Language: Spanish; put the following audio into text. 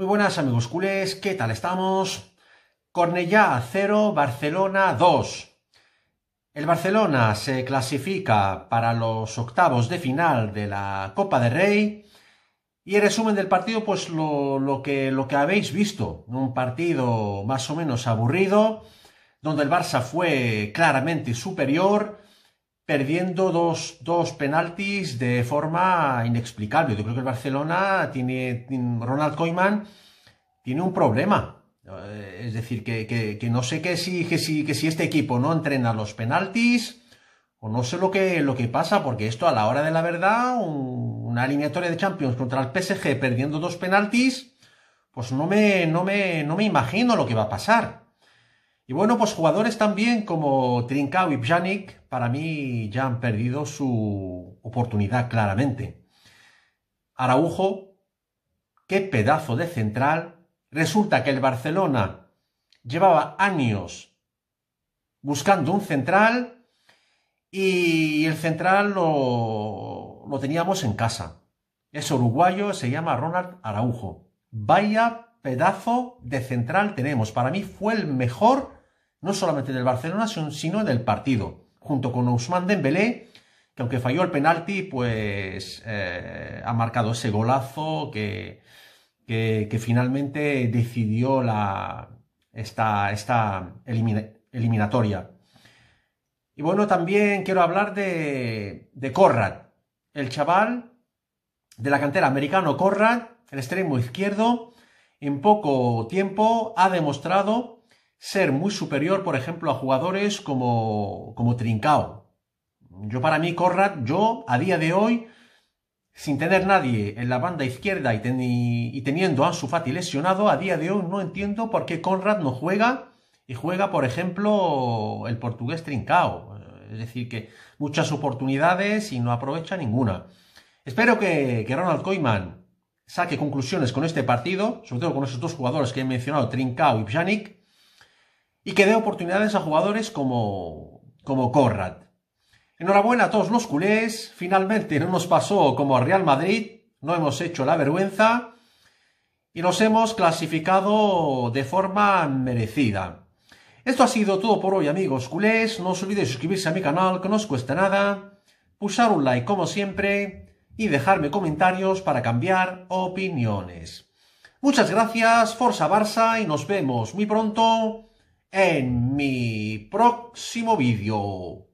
Muy buenas amigos culés, ¿qué tal estamos? Cornellá 0, Barcelona 2. El Barcelona se clasifica para los octavos de final de la Copa de Rey. Y el resumen del partido, pues lo, que, lo que habéis visto, un partido más o menos aburrido, donde el Barça fue claramente superior perdiendo dos, dos, penaltis de forma inexplicable. Yo creo que el Barcelona tiene, Ronald Koeman tiene un problema. Eh, es decir, que, no sé qué si, si, que si este equipo no entrena los penaltis o no sé lo que, lo que pasa, porque esto a la hora de la verdad, una alineatoria de Champions contra el PSG perdiendo dos penaltis, pues no me, no me, no me imagino lo que va a pasar. Y bueno, pues jugadores también como Trincao y Pjanic, para mí ya han perdido su oportunidad claramente. Araujo, qué pedazo de central. Resulta que el Barcelona llevaba años buscando un central y el central lo, lo teníamos en casa. Es uruguayo, se llama Ronald Araujo. Vaya pedazo de central tenemos. Para mí fue el mejor no solamente del Barcelona, sino del partido, junto con Ousmane Dembélé, que aunque falló el penalti, pues eh, ha marcado ese golazo que, que, finalmente decidió la, esta, esta eliminatoria. Y bueno, también quiero hablar de, de el chaval de la cantera americano Corrad, el extremo izquierdo, en poco tiempo ha demostrado ser muy superior, por ejemplo, a jugadores como, como Trincao. Yo para mí, Conrad, yo a día de hoy, sin tener nadie en la banda izquierda y, teniendo a Ansu lesionado, a día de hoy no entiendo por qué Conrad no juega y juega, por ejemplo, el portugués Trincao. Es decir, que muchas oportunidades y no aprovecha ninguna. Espero que, que Ronald Koeman saque conclusiones con este partido, sobre todo con esos dos jugadores que he mencionado, Trincao y Pjanic, y que dé oportunidades a jugadores como, como Corrad. Enhorabuena a todos los culés, finalmente no nos pasó como a Real Madrid, no hemos hecho la vergüenza y nos hemos clasificado de forma merecida. Esto ha sido todo por hoy amigos culés, no os olvidéis suscribirse a mi canal que no os cuesta nada, pulsar un like como siempre y dejarme comentarios para cambiar opiniones. Muchas gracias, Forza Barça y nos vemos muy pronto en mi próximo video.